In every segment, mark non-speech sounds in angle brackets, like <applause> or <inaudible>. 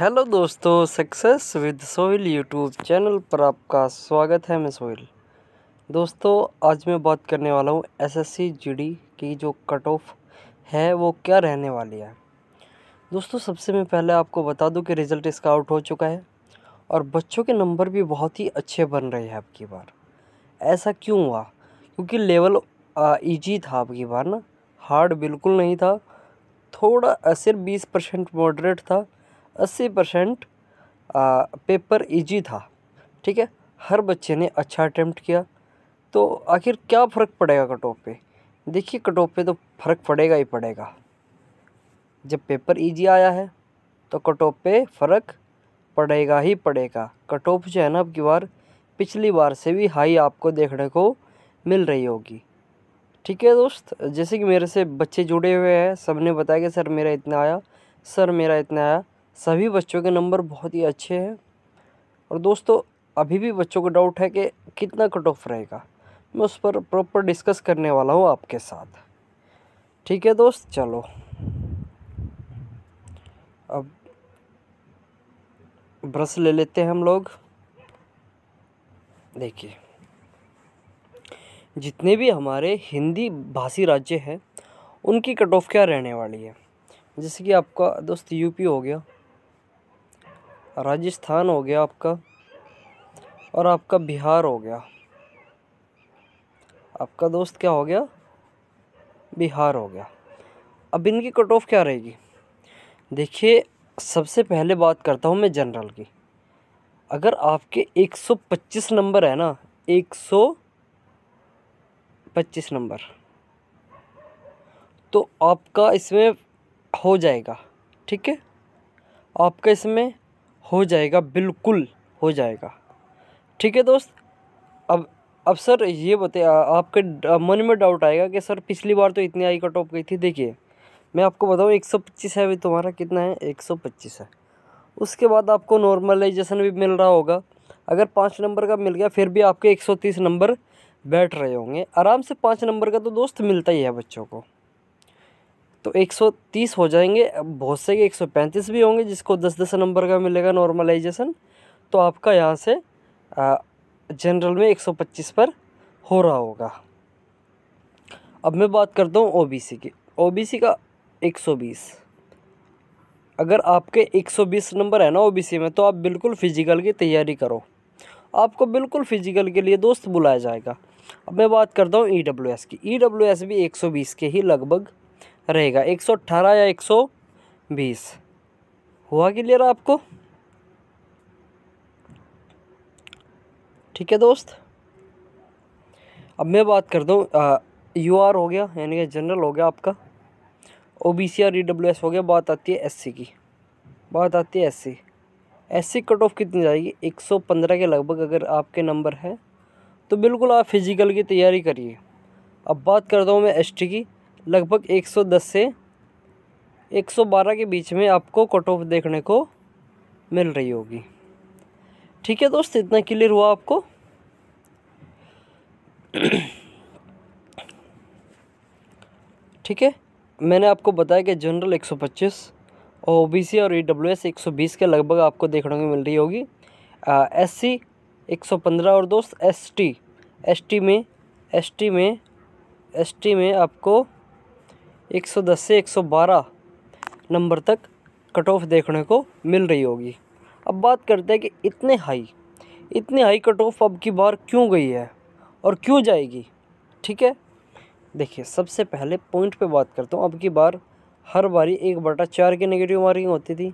hello दोस्तों success with Sohil YouTube channel पर आपका स्वागत है मैं सोहिल दोस्तों आज मैं बात करने वाला हूँ एसएससी जीडी की जो कट ऑफ है वो क्या रहने वाली है दोस्तों सबसे मैं पहले आपको बता दूं कि रिज़ल्ट इसका आउट हो चुका है और बच्चों के नंबर भी बहुत ही अच्छे बन रहे हैं आपकी बार ऐसा क्यों हुआ क्योंकि लेवल ईजी था आपकी बार ना हार्ड बिल्कुल नहीं था थोड़ा सिर्फ बीस परसेंट मॉडरेट था अस्सी परसेंट पेपर इजी था ठीक है हर बच्चे ने अच्छा अटैम्प्ट किया तो आखिर क्या फ़र्क पड़ेगा कट ऑफ पे देखिए कट ऑफ पे तो फ़र्क पड़ेगा ही पड़ेगा जब पेपर इजी आया है तो कट ऑफ पे फ़र्क पड़ेगा ही पड़ेगा कट ऑफ जो है ना अब की बार पिछली बार से भी हाई आपको देखने को मिल रही होगी ठीक है दोस्त जैसे कि मेरे से बच्चे जुड़े हुए हैं सब ने बताया कि सर मेरा इतना आया सर मेरा इतना आया सभी बच्चों के नंबर बहुत ही अच्छे हैं और दोस्तों अभी भी बच्चों को डाउट है कि कितना कट ऑफ रहेगा मैं उस पर प्रॉपर डिस्कस करने वाला हूँ आपके साथ ठीक है दोस्त चलो अब ब्रश ले लेते हैं हम लोग देखिए जितने भी हमारे हिंदी भाषी राज्य हैं उनकी कट ऑफ क्या रहने वाली है जैसे कि आपका दोस्त यूपी हो गया राजस्थान हो गया आपका और आपका बिहार हो गया आपका दोस्त क्या हो गया बिहार हो गया अब इनकी कट ऑफ क्या रहेगी देखिए सबसे पहले बात करता हूँ मैं जनरल की अगर आपके 125 नंबर है ना 125 नंबर तो आपका इसमें हो जाएगा ठीक है आपका इसमें हो जाएगा बिल्कुल हो जाएगा ठीक है दोस्त अब अब सर ये बताए आपके मन में डाउट आएगा कि सर पिछली बार तो इतनी आई कट ऑफ गई थी देखिए मैं आपको बताऊँ एक सौ पच्चीस है अभी तुम्हारा कितना है एक सौ पच्चीस है उसके बाद आपको नॉर्मलाइजेशन भी मिल रहा होगा अगर पाँच नंबर का मिल गया फिर भी आपके एक सौ तीस नंबर बैठ रहे होंगे आराम से पाँच नंबर का तो दोस्त मिलता ही है बच्चों को तो 130 हो जाएंगे बहुत से के 135 भी होंगे जिसको 10-10 नंबर का मिलेगा नॉर्मलाइजेशन तो आपका यहाँ से जनरल में 125 पर हो रहा होगा अब मैं बात करता हूँ ओबीसी की ओबीसी का 120 अगर आपके 120 नंबर है ना ओबीसी में तो आप बिल्कुल फ़िज़िकल की तैयारी करो आपको बिल्कुल फ़िज़िकल के लिए दोस्त बुलाया जाएगा अब मैं बात करता हूँ ई e की ई e भी एक के ही लगभग रहेगा 118 या 120 हुआ क्लियर आपको ठीक है दोस्त अब मैं बात कर दूँ यू आर हो गया यानी कि जनरल हो गया आपका ओ बी सी और ई डब्ल्यू एस हो गया बात आती है एस सी की बात आती है S C S C cut off कितनी जाएगी एक सौ पंद्रह के लगभग अगर आपके नंबर है तो बिल्कुल आप फिज़िकल की तैयारी करिए अब बात करता हूँ मैं एस टी की लगभग 110 से 112 के बीच में आपको कट ऑफ देखने को मिल रही होगी ठीक है दोस्त इतना क्लियर हुआ आपको <clears throat> ठीक है मैंने आपको बताया कि जनरल 125 ओबीसी और ईडब्ल्यूएस 120 के लगभग आपको देखने को मिल रही होगी एससी 115 और दोस्त एसटी एसटी में एसटी में एसटी में आपको 110 से 112 नंबर तक कट ऑफ देखने को मिल रही होगी अब बात करते हैं कि इतने हाई इतने हाई कट ऑफ अब की बार क्यों गई है और क्यों जाएगी ठीक है देखिए सबसे पहले पॉइंट पे बात करता हूँ अब की बार हर बारी एक बटा चार की नेगेटिव मार्किंग होती थी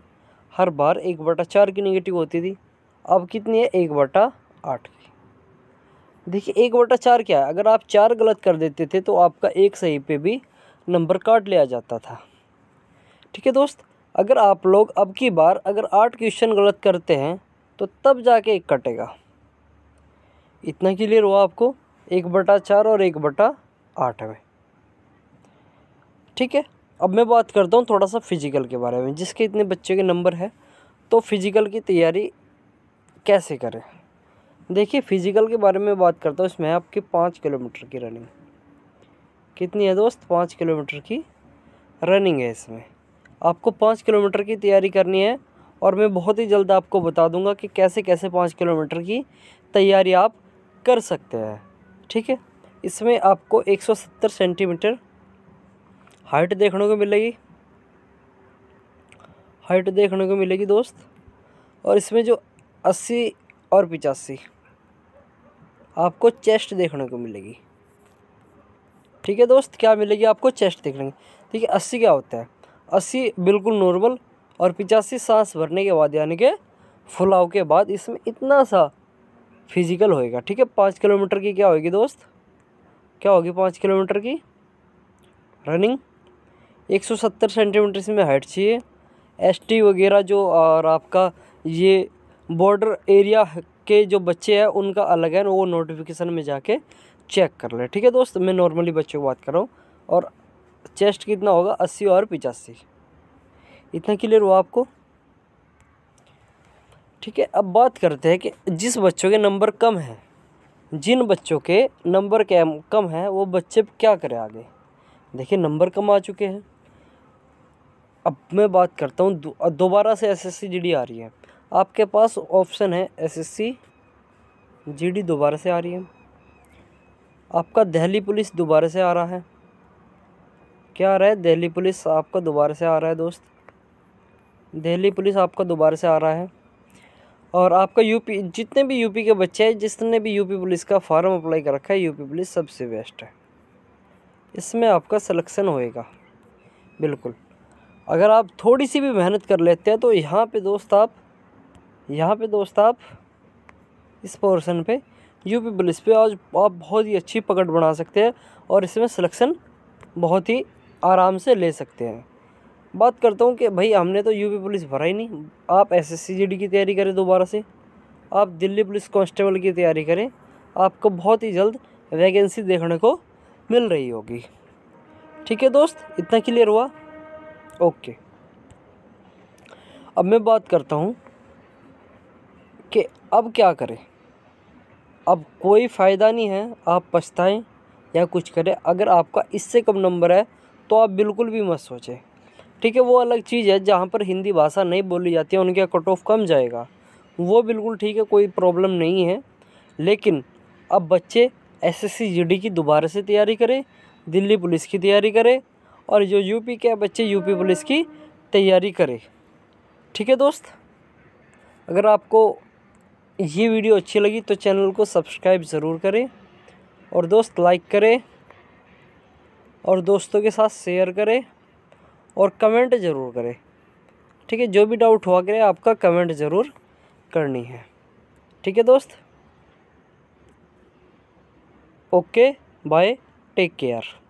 हर बार एक बटा चार की नेगेटिव होती थी अब कितनी है एक बटा आठ की देखिए एक बटा चार क्या है अगर आप चार गलत कर देते थे तो आपका एक सही पे भी नंबर कार्ड लिया जाता था ठीक है दोस्त अगर आप लोग अब की बार अगर आठ क्वेश्चन गलत करते हैं तो तब जाके एक कटेगा इतना क्लियर हुआ आपको एक बटा चार और एक बटा आठ में ठीक है अब मैं बात करता हूँ थोड़ा सा फिजिकल के बारे में जिसके इतने बच्चे के नंबर है तो फिजिकल की तैयारी कैसे करें देखिए फिजिकल के बारे में बात करता हूँ इसमें आपके पाँच किलोमीटर की रनिंग कितनी है दोस्त पाँच किलोमीटर की रनिंग है इसमें आपको पाँच किलोमीटर की तैयारी करनी है और मैं बहुत ही जल्द आपको बता दूंगा कि कैसे कैसे पाँच किलोमीटर की तैयारी आप कर सकते हैं ठीक है इसमें आपको 170 सेंटीमीटर हाइट देखने को मिलेगी हाइट देखने को मिलेगी दोस्त और इसमें जो 80 और पिचासी आपको चेस्ट देखने को मिलेगी ठीक है दोस्त क्या मिलेगी आपको चेस्ट देख लेंगे ठीक है अस्सी क्या होता है अस्सी बिल्कुल नॉर्मल और पिचासी सांस भरने के बाद यानी कि फुलाव के बाद इसमें इतना सा फिजिकल होएगा ठीक है पाँच किलोमीटर की क्या होगी दोस्त क्या होगी पाँच किलोमीटर की रनिंग एक सौ सत्तर सेंटीमीटर इसमें हाइट चाहिए एसटी वगैरह जो और आपका ये बॉर्डर एरिया के जो बच्चे हैं उनका अलग है वो नोटिफिकेशन में जाके चेक कर ले ठीक है दोस्त मैं नॉर्मली बच्चों की बात कर रहा हूँ और चेस्ट कितना होगा अस्सी और पिचासी इतना क्लियर हुआ आपको ठीक है अब बात करते हैं कि जिस बच्चों के नंबर कम हैं जिन बच्चों के नंबर कम कम हैं वो बच्चे क्या करें आगे देखिए नंबर कम आ चुके हैं अब मैं बात करता हूँ दोबारा से एसएससी जीडी आ रही है आपके पास ऑप्शन है एसएससी जीडी दोबारा से आ रही है आपका दिल्ली पुलिस दोबारा से आ रहा है क्या आ रहा है दिल्ली पुलिस आपका दोबारा से आ रहा है दोस्त दिल्ली पुलिस आपका दोबारा से आ रहा है और आपका यूपी जितने भी यूपी के बच्चे हैं जिसने भी यूपी पुलिस का फॉर्म अप्लाई कर रखा है यूपी पुलिस सबसे बेस्ट है इसमें आपका सिलेक्शन होएगा बिल्कुल अगर आप थोड़ी सी भी मेहनत कर लेते हैं तो यहाँ पे दोस्त आप यहाँ पे दोस्त आप इस पोर्शन पे यूपी पुलिस पे आज आप बहुत ही अच्छी पकड़ बना सकते हैं और इसमें सिलेक्शन बहुत ही आराम से ले सकते हैं बात करता हूँ कि भाई हमने तो यूपी पुलिस भरा ही नहीं आप एसएससी जीडी की तैयारी करें दोबारा से आप दिल्ली पुलिस कांस्टेबल की तैयारी करें आपको बहुत ही जल्द वैकेंसी देखने को मिल रही होगी ठीक है दोस्त इतना क्लियर हुआ ओके अब मैं बात करता हूँ कि अब क्या करें अब कोई फ़ायदा नहीं है आप पछताएं या कुछ करें अगर आपका इससे कम नंबर है तो आप बिल्कुल भी मत सोचें ठीक है वो अलग चीज़ है जहाँ पर हिंदी भाषा नहीं बोली जाती है उनका कट ऑफ कम जाएगा वो बिल्कुल ठीक है कोई प्रॉब्लम नहीं है लेकिन अब बच्चे एस एस की दोबारा से तैयारी करें दिल्ली पुलिस की तैयारी करें और जो यूपी के बच्चे यूपी पुलिस की तैयारी करें ठीक है दोस्त अगर आपको ये वीडियो अच्छी लगी तो चैनल को सब्सक्राइब ज़रूर करें और दोस्त लाइक करें और दोस्तों के साथ शेयर करें और कमेंट ज़रूर करें ठीक है जो भी डाउट हुआ करे आपका कमेंट ज़रूर करनी है ठीक है दोस्त ओके बाय टेक केयर